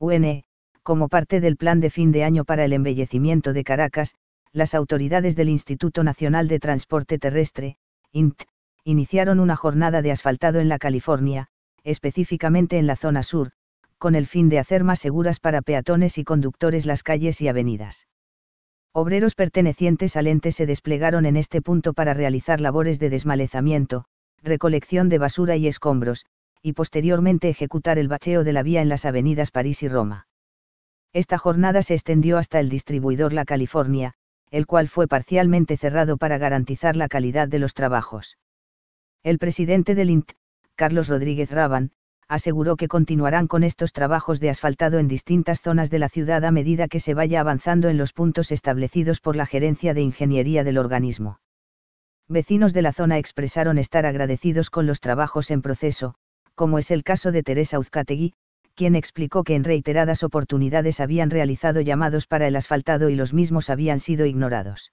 UNE, como parte del plan de fin de año para el embellecimiento de Caracas, las autoridades del Instituto Nacional de Transporte Terrestre, INT, iniciaron una jornada de asfaltado en la California, específicamente en la zona sur, con el fin de hacer más seguras para peatones y conductores las calles y avenidas. Obreros pertenecientes al ente se desplegaron en este punto para realizar labores de desmalezamiento, recolección de basura y escombros, y posteriormente ejecutar el bacheo de la vía en las avenidas París y Roma. Esta jornada se extendió hasta el distribuidor La California, el cual fue parcialmente cerrado para garantizar la calidad de los trabajos. El presidente del INT, Carlos Rodríguez Raban, aseguró que continuarán con estos trabajos de asfaltado en distintas zonas de la ciudad a medida que se vaya avanzando en los puntos establecidos por la Gerencia de Ingeniería del organismo. Vecinos de la zona expresaron estar agradecidos con los trabajos en proceso, como es el caso de Teresa Uzcategui, quien explicó que en reiteradas oportunidades habían realizado llamados para el asfaltado y los mismos habían sido ignorados.